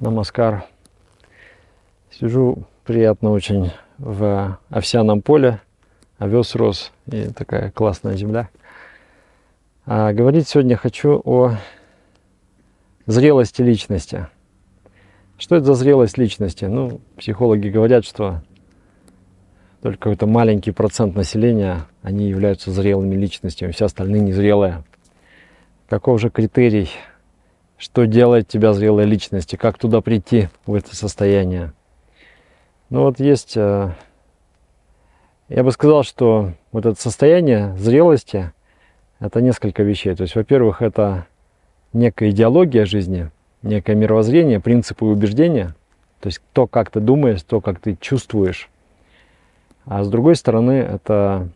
Намаскар. Сижу приятно очень в овсяном поле. Овес рос и такая классная земля. А говорить сегодня хочу о зрелости личности. Что это за зрелость личности? Ну, психологи говорят, что только какой-то маленький процент населения, они являются зрелыми личностями, все остальные незрелые. Каков же критерий что делает тебя зрелой личностью, как туда прийти, в это состояние. Ну вот есть, э, я бы сказал, что вот это состояние зрелости, это несколько вещей. То есть, во-первых, это некая идеология жизни, некое мировоззрение, принципы и убеждения, то есть то, как ты думаешь, то, как ты чувствуешь. А с другой стороны, это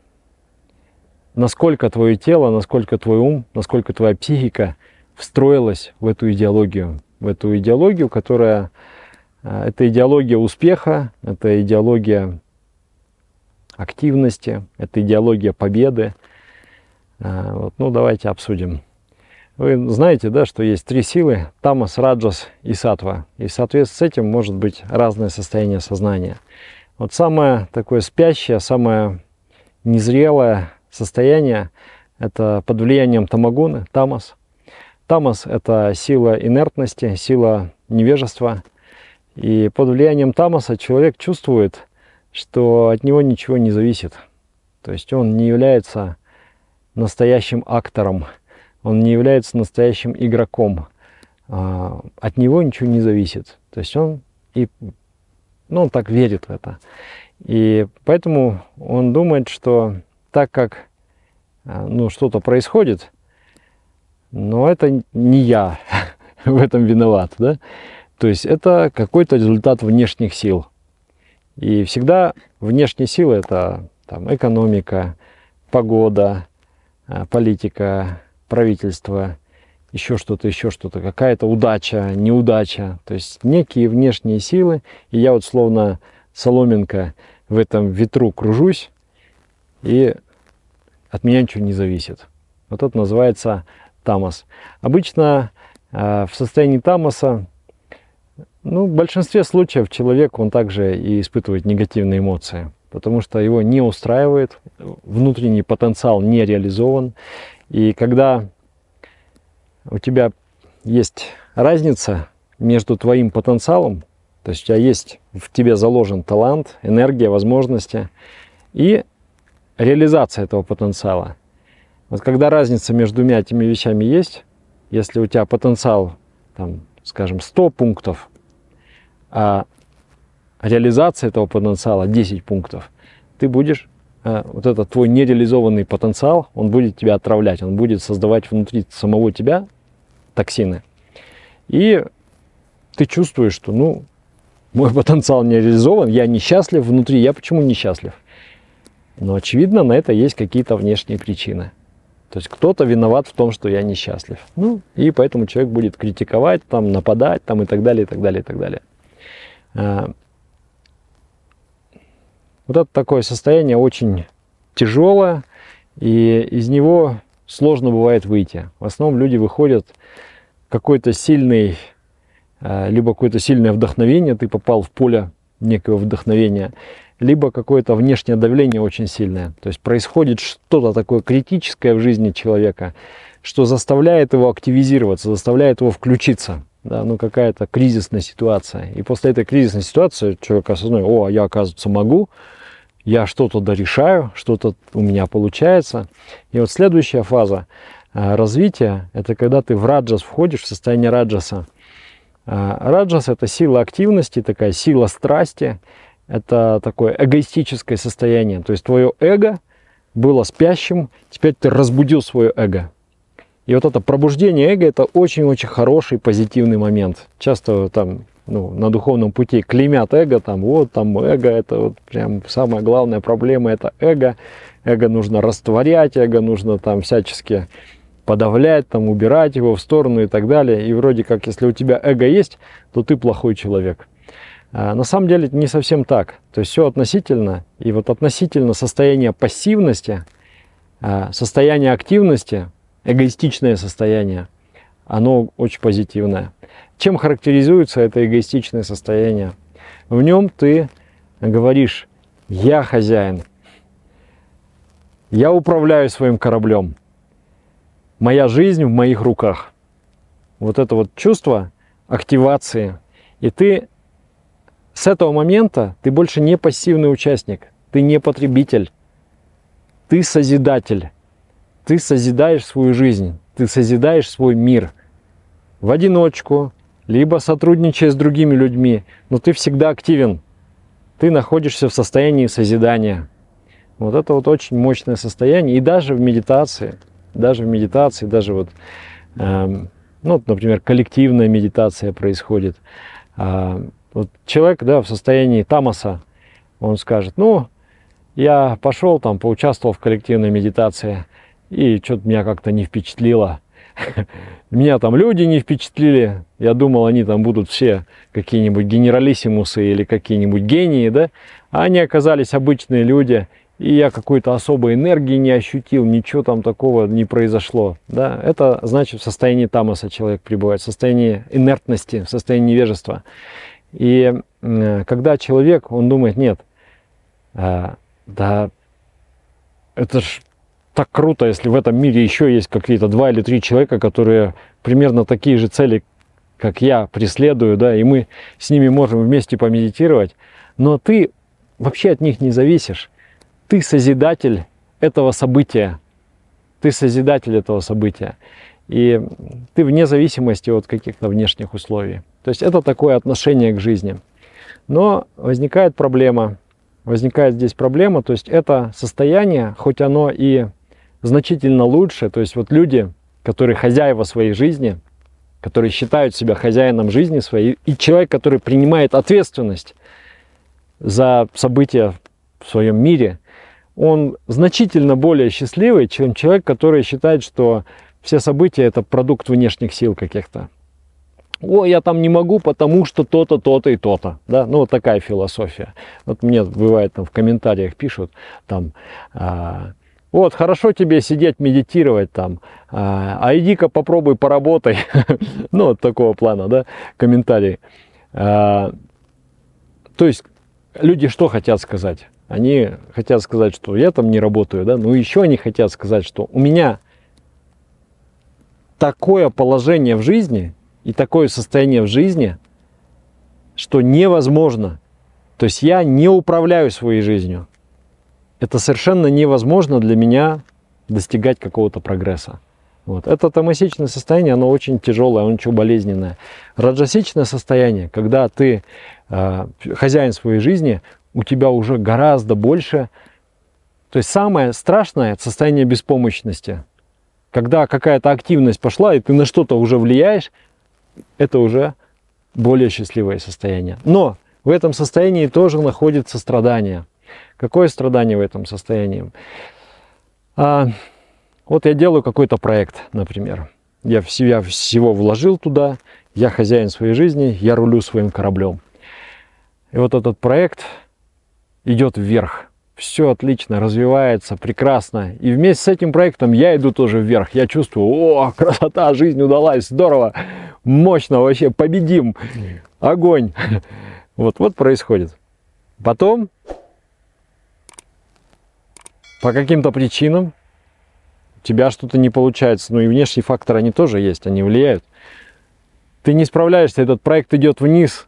насколько твое тело, насколько твой ум, насколько твоя психика – встроилась в эту идеологию, в эту идеологию, которая э, это идеология успеха, это идеология активности, это идеология победы. Э, вот, ну, давайте обсудим. Вы знаете, да, что есть три силы – тамас, раджас и сатва. И в соответствии с этим может быть разное состояние сознания. Вот самое такое спящее, самое незрелое состояние – это под влиянием тамагуны, тамас – Тамас это сила инертности, сила невежества. И под влиянием Тамаса человек чувствует, что от него ничего не зависит. То есть он не является настоящим актором, он не является настоящим игроком. А, от него ничего не зависит. То есть он и ну, он так верит в это. И поэтому он думает, что так как а, ну, что-то происходит – но это не я в этом виноват, да? То есть это какой-то результат внешних сил. И всегда внешние силы – это там, экономика, погода, а, политика, правительство, еще что-то, еще что-то, какая-то удача, неудача. То есть некие внешние силы. И я вот словно соломинка в этом ветру кружусь, и от меня ничего не зависит. Вот это называется тамос. Обычно э, в состоянии тамоса, ну, в большинстве случаев человек, он также и испытывает негативные эмоции, потому что его не устраивает, внутренний потенциал не реализован. И когда у тебя есть разница между твоим потенциалом, то есть у тебя есть, в тебе заложен талант, энергия, возможности и реализация этого потенциала – вот когда разница между двумя этими вещами есть, если у тебя потенциал, там, скажем, 100 пунктов, а реализация этого потенциала 10 пунктов, ты будешь, э, вот этот твой нереализованный потенциал, он будет тебя отравлять, он будет создавать внутри самого тебя токсины. И ты чувствуешь, что, ну, мой потенциал не реализован, я несчастлив внутри, я почему несчастлив? Но, очевидно, на это есть какие-то внешние причины. То есть кто-то виноват в том, что я несчастлив. Ну, и поэтому человек будет критиковать, там, нападать, там, и так далее, и так далее, и так далее. А, вот это такое состояние очень тяжелое, и из него сложно бывает выйти. В основном люди выходят какой-то сильный, а, либо какое-то сильное вдохновение, ты попал в поле некого вдохновения, либо какое-то внешнее давление очень сильное. То есть происходит что-то такое критическое в жизни человека, что заставляет его активизироваться, заставляет его включиться. Да, ну какая-то кризисная ситуация. И после этой кризисной ситуации человек осознает, о, а я, оказывается, могу, я что-то дорешаю, что-то у меня получается. И вот следующая фаза э, развития, это когда ты в раджас входишь, в состояние раджаса. Э, раджас – это сила активности, такая сила страсти, это такое эгоистическое состояние. То есть твое эго было спящим, теперь ты разбудил свое эго. И вот это пробуждение эго – это очень-очень хороший позитивный момент. Часто там ну, на духовном пути клеймят эго, там вот, там эго, это вот прям самая главная проблема – это эго. Эго нужно растворять, эго нужно там всячески подавлять, там убирать его в сторону и так далее. И вроде как, если у тебя эго есть, то ты плохой человек – а, на самом деле не совсем так. То есть все относительно. И вот относительно состояния пассивности, а, состояние активности, эгоистичное состояние, оно очень позитивное. Чем характеризуется это эгоистичное состояние? В нем ты говоришь «я хозяин», «я управляю своим кораблем», «моя жизнь в моих руках». Вот это вот чувство активации. И ты с этого момента ты больше не пассивный участник, ты не потребитель, ты созидатель, ты созидаешь свою жизнь, ты созидаешь свой мир в одиночку, либо сотрудничая с другими людьми, но ты всегда активен, ты находишься в состоянии созидания. Вот это вот очень мощное состояние. И даже в медитации, даже в медитации, даже вот, э, ну, например, коллективная медитация происходит. Э, вот человек, да, в состоянии тамаса, он скажет, ну, я пошел там, поучаствовал в коллективной медитации, и что-то меня как-то не впечатлило. Меня там люди не впечатлили. Я думал, они там будут все какие-нибудь генералиссимусы или какие-нибудь гении, да? А они оказались обычные люди, и я какой-то особой энергии не ощутил, ничего там такого не произошло. Да? Это значит в состоянии тамаса человек пребывает, в состоянии инертности, в состоянии невежества. И когда человек, он думает, нет, а, да, это ж так круто, если в этом мире еще есть какие-то два или три человека, которые примерно такие же цели, как я, преследую, да, и мы с ними можем вместе помедитировать. Но ты вообще от них не зависишь. Ты созидатель этого события. Ты созидатель этого события. И ты вне зависимости от каких-то внешних условий. То есть это такое отношение к жизни. Но возникает проблема. Возникает здесь проблема, то есть это состояние, хоть оно и значительно лучше, то есть вот люди, которые хозяева своей жизни, которые считают себя хозяином жизни своей, и человек, который принимает ответственность за события в своем мире, он значительно более счастливый, чем человек, который считает, что все события – это продукт внешних сил каких-то о, я там не могу, потому что то-то, то-то и то-то. Да? Ну, вот такая философия. Вот мне бывает там в комментариях пишут, там, а, вот, хорошо тебе сидеть, медитировать там, а, а иди-ка попробуй поработай. ну, вот такого плана, да, комментарии. А, то есть, люди что хотят сказать? Они хотят сказать, что я там не работаю, да, но ну, еще они хотят сказать, что у меня такое положение в жизни – и такое состояние в жизни, что невозможно. То есть я не управляю своей жизнью. Это совершенно невозможно для меня достигать какого-то прогресса. Вот. Это тамасичное состояние, оно очень тяжелое, оно ничего болезненное. Раджасичное состояние, когда ты э, хозяин своей жизни, у тебя уже гораздо больше. То есть самое страшное – состояние беспомощности. Когда какая-то активность пошла, и ты на что-то уже влияешь, это уже более счастливое состояние. Но в этом состоянии тоже находится страдание. Какое страдание в этом состоянии? А, вот я делаю какой-то проект, например. Я себя всего вложил туда, я хозяин своей жизни, я рулю своим кораблем. И вот этот проект идет вверх. Все отлично, развивается, прекрасно. И вместе с этим проектом я иду тоже вверх. Я чувствую, о, красота, жизнь удалась, здорово мощно вообще, победим, огонь. Вот, вот происходит. Потом, по каким-то причинам, у тебя что-то не получается. Ну и внешние факторы, они тоже есть, они влияют. Ты не справляешься, этот проект идет вниз.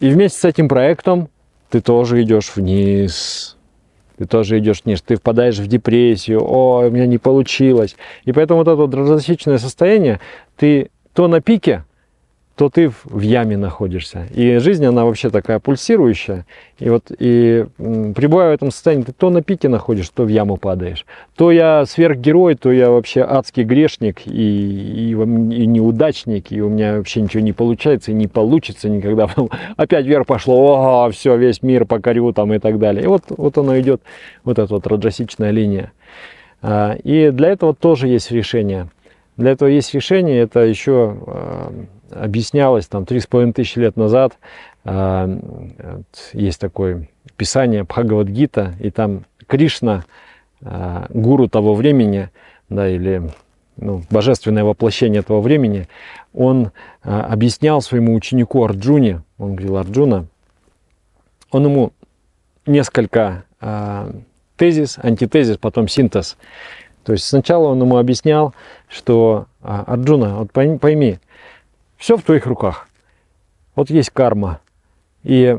И вместе с этим проектом ты тоже идешь вниз. Ты тоже идешь вниз, ты впадаешь в депрессию, о, у меня не получилось. И поэтому вот это вот состояние, ты то на пике, то ты в яме находишься. И жизнь, она вообще такая пульсирующая. И вот и пребывая в этом состоянии, ты то на пике находишь, то в яму падаешь. То я сверхгерой, то я вообще адский грешник и, и, и неудачник, и у меня вообще ничего не получается, и не получится никогда. Опять вверх пошло, о, все, весь мир покорю там и так далее. И вот, вот оно идет, вот эта вот раджасичная линия. А, и для этого тоже есть решение – для этого есть решение, это еще э, объяснялось там три с половиной тысячи лет назад. Э, есть такое писание Бхагавадгита, и там Кришна, э, гуру того времени, да, или ну, божественное воплощение того времени, он объяснял своему ученику Арджуне, он говорил Арджуна, он ему несколько тезис, антитезис, потом синтез то есть сначала он ему объяснял, что а, Арджуна, вот пойми, все в твоих руках. Вот есть карма. И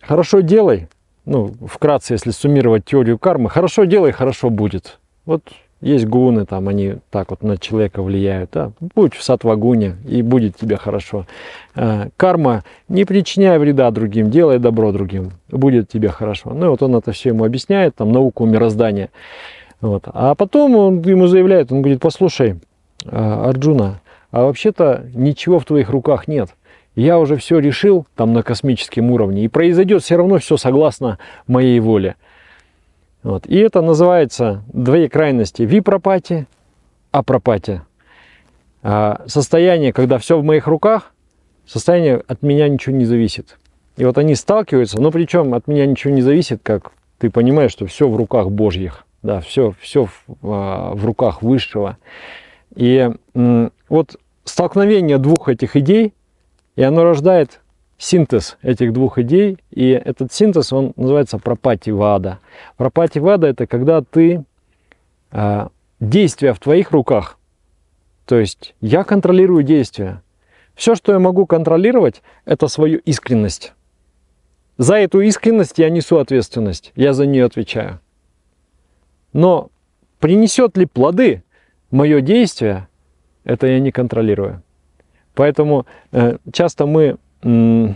хорошо делай, ну, вкратце, если суммировать теорию кармы, хорошо делай, хорошо будет. Вот есть гуны, там они так вот на человека влияют. Да? Будь в сатвагуне, и будет тебе хорошо. А, карма, не причиняя вреда другим, делай добро другим, будет тебе хорошо. Ну и вот он это все ему объясняет, там науку мироздания. Вот. А потом он ему заявляет, он говорит, послушай, а, Арджуна, а вообще-то ничего в твоих руках нет. Я уже все решил там на космическом уровне, и произойдет все равно все согласно моей воле. Вот. И это называется две крайности – випропати, апропати. А состояние, когда все в моих руках, состояние от меня ничего не зависит. И вот они сталкиваются, но причем от меня ничего не зависит, как ты понимаешь, что все в руках Божьих да, все, все в, а, в руках высшего. И вот столкновение двух этих идей, и оно рождает синтез этих двух идей, и этот синтез, он называется пропативада. Пропативада – это когда ты, а, действия в твоих руках, то есть я контролирую действия. Все, что я могу контролировать, это свою искренность. За эту искренность я несу ответственность, я за нее отвечаю. Но принесет ли плоды мое действие, это я не контролирую. Поэтому э, часто мы э,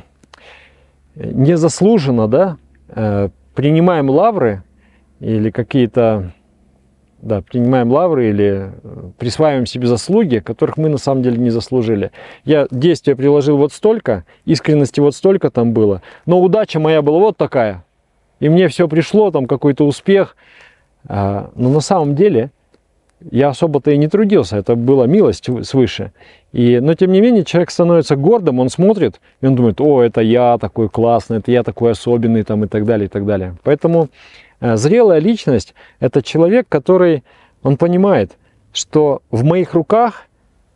незаслуженно да, э, принимаем лавры или какие-то да, принимаем лавры или э, присваиваем себе заслуги, которых мы на самом деле не заслужили. Я действия приложил вот столько, искренности вот столько там было, но удача моя была вот такая. И мне все пришло, там какой-то успех, а, но на самом деле я особо-то и не трудился, это была милость свыше. И, но тем не менее человек становится гордым, он смотрит, и он думает, о, это я такой классный, это я такой особенный, там, и так далее, и так далее. Поэтому э, зрелая личность – это человек, который, он понимает, что в моих руках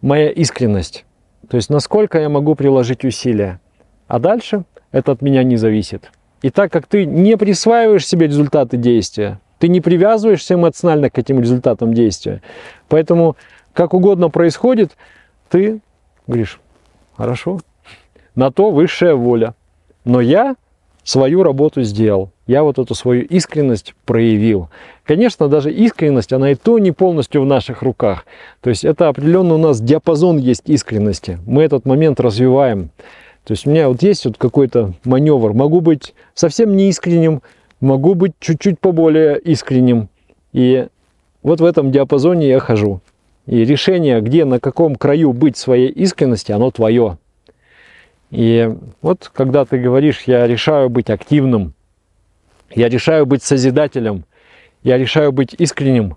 моя искренность, то есть насколько я могу приложить усилия, а дальше это от меня не зависит. И так как ты не присваиваешь себе результаты действия, ты не привязываешься эмоционально к этим результатам действия. Поэтому как угодно происходит, ты говоришь, хорошо, на то высшая воля. Но я свою работу сделал. Я вот эту свою искренность проявил. Конечно, даже искренность, она и то не полностью в наших руках. То есть это определенно у нас диапазон есть искренности. Мы этот момент развиваем. То есть у меня вот есть вот какой-то маневр. Могу быть совсем неискренним, могу быть чуть-чуть поболее искренним. И вот в этом диапазоне я хожу. И решение, где, на каком краю быть своей искренности, оно твое. И вот когда ты говоришь, я решаю быть активным, я решаю быть созидателем, я решаю быть искренним,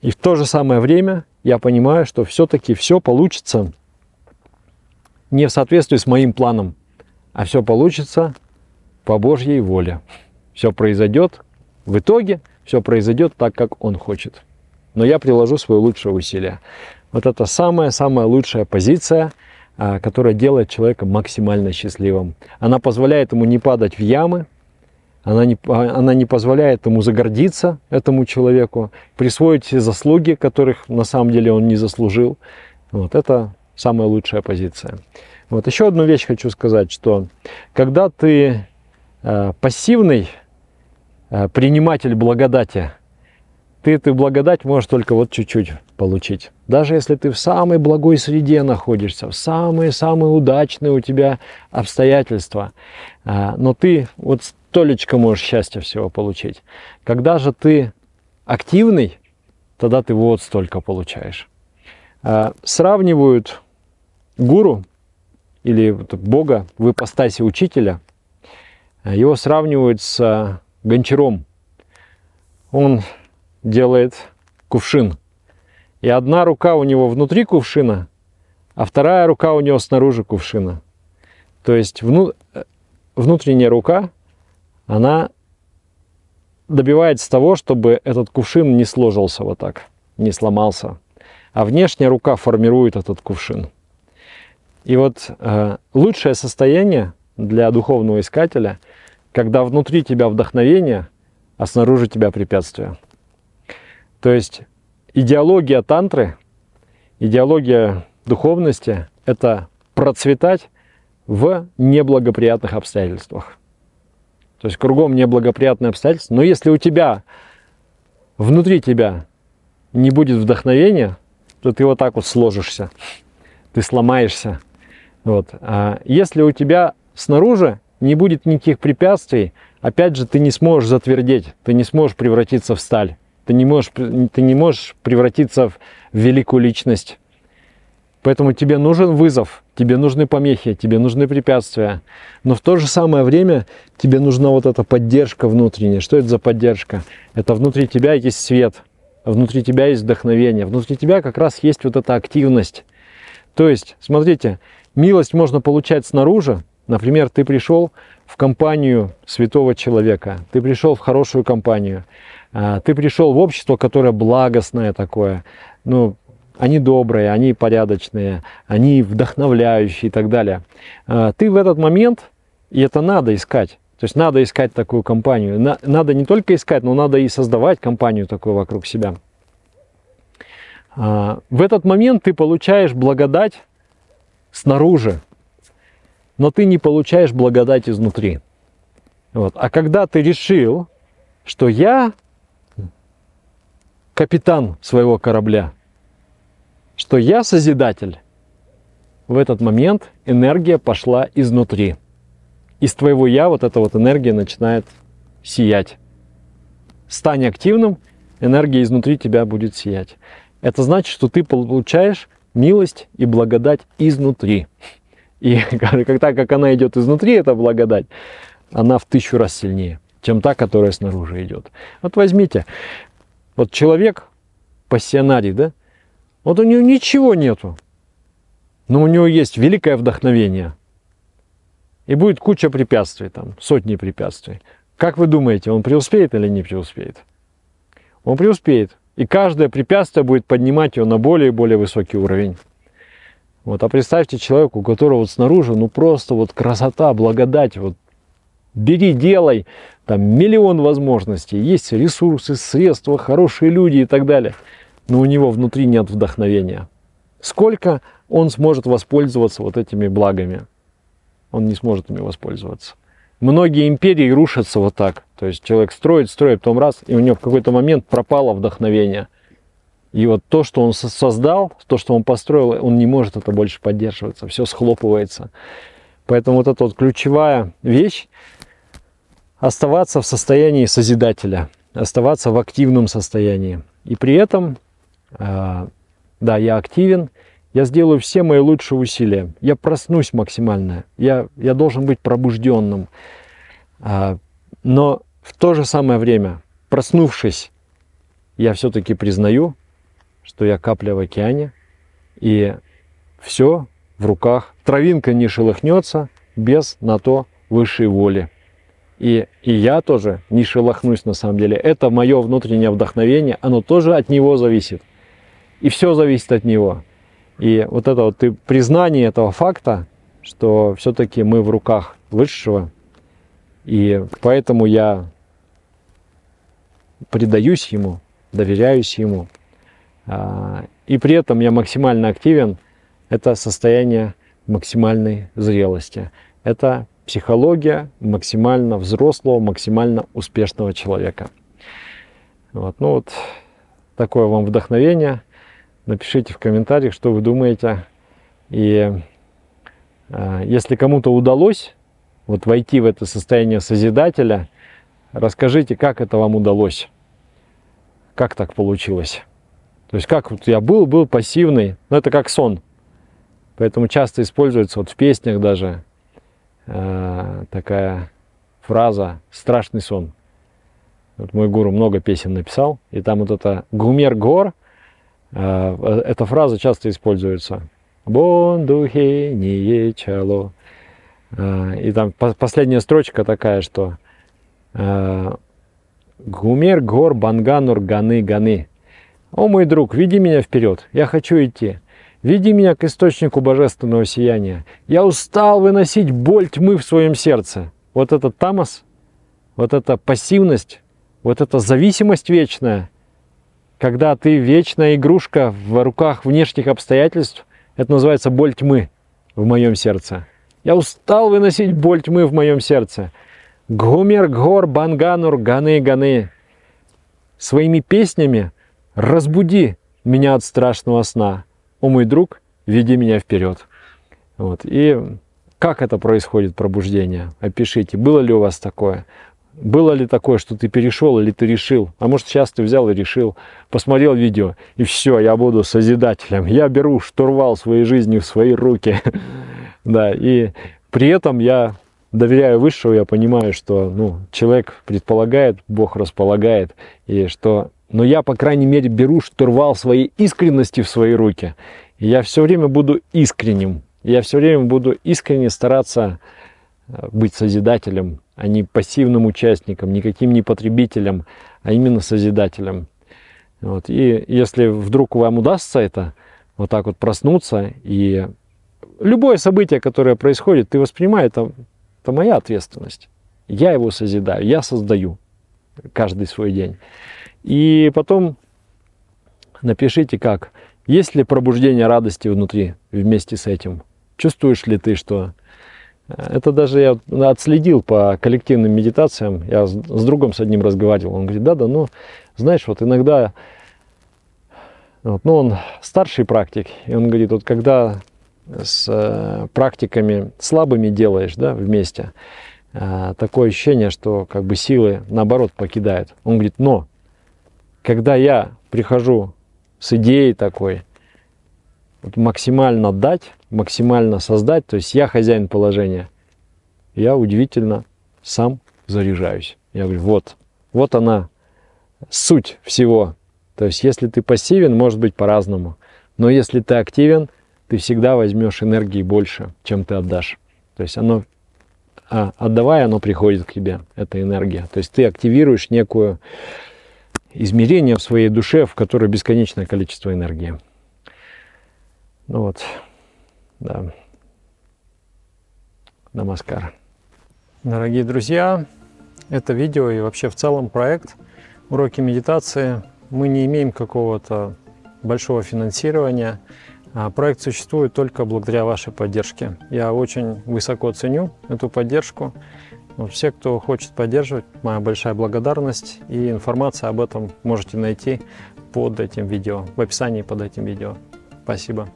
и в то же самое время я понимаю, что все-таки все получится не в соответствии с моим планом, а все получится по Божьей воле все произойдет в итоге, все произойдет так, как он хочет. Но я приложу свое лучшее усилие. Вот это самая-самая лучшая позиция, а, которая делает человека максимально счастливым. Она позволяет ему не падать в ямы, она не, она не позволяет ему загордиться, этому человеку, присвоить все заслуги, которых на самом деле он не заслужил. Вот это самая лучшая позиция. Вот еще одну вещь хочу сказать, что когда ты э, пассивный, Э, приниматель благодати. Ты эту благодать можешь только вот чуть-чуть получить. Даже если ты в самой благой среде находишься, в самые-самые удачные у тебя обстоятельства, э, но ты вот столечко можешь счастья всего получить. Когда же ты активный, тогда ты вот столько получаешь. Э, сравнивают гуру или Бога в ипостаси учителя. Его сравнивают с гончаром. Он делает кувшин. И одна рука у него внутри кувшина, а вторая рука у него снаружи кувшина. То есть вну... Э, внутренняя рука, она добивается того, чтобы этот кувшин не сложился вот так, не сломался. А внешняя рука формирует этот кувшин. И вот э, лучшее состояние для духовного искателя – когда внутри тебя вдохновение, а снаружи тебя препятствия. То есть идеология тантры, идеология духовности – это процветать в неблагоприятных обстоятельствах. То есть кругом неблагоприятные обстоятельства. Но если у тебя, внутри тебя не будет вдохновения, то ты вот так вот сложишься, ты сломаешься. Вот. А если у тебя снаружи не будет никаких препятствий, опять же, ты не сможешь затвердеть, ты не сможешь превратиться в сталь, ты не можешь, ты не можешь превратиться в великую личность. Поэтому тебе нужен вызов, тебе нужны помехи, тебе нужны препятствия. Но в то же самое время тебе нужна вот эта поддержка внутренняя. Что это за поддержка? Это внутри тебя есть свет, внутри тебя есть вдохновение, внутри тебя как раз есть вот эта активность. То есть, смотрите, милость можно получать снаружи, Например, ты пришел в компанию святого человека, ты пришел в хорошую компанию, а, ты пришел в общество, которое благостное такое, ну, они добрые, они порядочные, они вдохновляющие и так далее. А, ты в этот момент, и это надо искать, то есть надо искать такую компанию. Надо не только искать, но надо и создавать компанию такую вокруг себя. А, в этот момент ты получаешь благодать снаружи, но ты не получаешь благодать изнутри. Вот. А когда ты решил, что я капитан своего корабля, что я созидатель, в этот момент энергия пошла изнутри. Из твоего я вот эта вот энергия начинает сиять. Стань активным, энергия изнутри тебя будет сиять. Это значит, что ты получаешь милость и благодать изнутри. И как, так как она идет изнутри, эта благодать, она в тысячу раз сильнее, чем та, которая снаружи идет. Вот возьмите, вот человек, пассионарий, да, вот у него ничего нету, но у него есть великое вдохновение. И будет куча препятствий там, сотни препятствий. Как вы думаете, он преуспеет или не преуспеет? Он преуспеет. И каждое препятствие будет поднимать его на более и более высокий уровень. Вот, а представьте человеку, у которого вот снаружи, ну просто вот красота, благодать, вот бери, делай, там миллион возможностей, есть ресурсы, средства, хорошие люди и так далее, но у него внутри нет вдохновения. Сколько он сможет воспользоваться вот этими благами? Он не сможет ими воспользоваться. Многие империи рушатся вот так. То есть человек строит, строит, потом раз, и у него в какой-то момент пропало вдохновение – и вот то, что он создал, то, что он построил, он не может это больше поддерживаться. Все схлопывается. Поэтому вот эта вот ключевая вещь – оставаться в состоянии созидателя, оставаться в активном состоянии. И при этом, э, да, я активен, я сделаю все мои лучшие усилия, я проснусь максимально, я, я должен быть пробужденным. Э, но в то же самое время, проснувшись, я все-таки признаю, что я капля в океане, и все в руках. Травинка не шелохнется без на то высшей воли. И, и я тоже не шелохнусь на самом деле. Это мое внутреннее вдохновение, оно тоже от него зависит. И все зависит от него. И вот это вот и признание этого факта, что все-таки мы в руках высшего. И поэтому я предаюсь ему, доверяюсь ему, а, и при этом я максимально активен. Это состояние максимальной зрелости. Это психология максимально взрослого, максимально успешного человека. Вот, ну вот такое вам вдохновение. Напишите в комментариях, что вы думаете. И э, если кому-то удалось вот войти в это состояние созидателя, расскажите, как это вам удалось, как так получилось. То есть как вот я был, был пассивный, но это как сон. Поэтому часто используется вот в песнях даже э, такая фраза «страшный сон». Вот мой гуру много песен написал, и там вот это «гумер гор», э, э эта фраза часто используется. «Бон духе не чало». Э, и там последняя строчка такая, что э, «гумер гор банганур ганы ганы». «О мой друг, веди меня вперед, я хочу идти. Веди меня к источнику божественного сияния. Я устал выносить боль тьмы в своем сердце». Вот этот тамос, вот эта пассивность, вот эта зависимость вечная, когда ты вечная игрушка в руках внешних обстоятельств, это называется боль тьмы в моем сердце. Я устал выносить боль тьмы в моем сердце. Гумер, гор, банганур, ганы, ганы. Своими песнями разбуди меня от страшного сна. О мой друг, веди меня вперед. Вот. И как это происходит, пробуждение? Опишите, было ли у вас такое? Было ли такое, что ты перешел или ты решил? А может, сейчас ты взял и решил, посмотрел видео, и все, я буду созидателем. Я беру штурвал своей жизни в свои руки. Да, и при этом я доверяю высшего, я понимаю, что ну, человек предполагает, Бог располагает, и что но я, по крайней мере, беру штурвал своей искренности в свои руки. я все время буду искренним. Я все время буду искренне стараться э, быть созидателем, а не пассивным участником, никаким не потребителем, а именно созидателем. Вот. И если вдруг вам удастся это, вот так вот проснуться, и любое событие, которое происходит, ты воспринимай, это, это моя ответственность. Я его созидаю, я создаю каждый свой день. И потом напишите как. Есть ли пробуждение радости внутри вместе с этим? Чувствуешь ли ты, что... Э, это даже я отследил по коллективным медитациям. Я с другом с одним разговаривал. Он говорит, да-да, ну, знаешь, вот иногда... Вот, ну, он старший практик, и он говорит, вот когда с э, практиками слабыми делаешь, да, вместе, э, такое ощущение, что как бы силы наоборот покидают. Он говорит, но когда я прихожу с идеей такой, вот максимально дать, максимально создать, то есть я хозяин положения, я удивительно сам заряжаюсь. Я говорю, вот, вот она, суть всего. То есть если ты пассивен, может быть по-разному, но если ты активен, ты всегда возьмешь энергии больше, чем ты отдашь. То есть оно, а, отдавая, оно приходит к тебе, эта энергия. То есть ты активируешь некую измерения в своей душе, в которой бесконечное количество энергии. Ну вот, да. Намаскар. Дорогие друзья, это видео и вообще в целом проект «Уроки медитации». Мы не имеем какого-то большого финансирования. А проект существует только благодаря вашей поддержке. Я очень высоко ценю эту поддержку. Все, кто хочет поддерживать, моя большая благодарность. И информация об этом можете найти под этим видео, в описании под этим видео. Спасибо.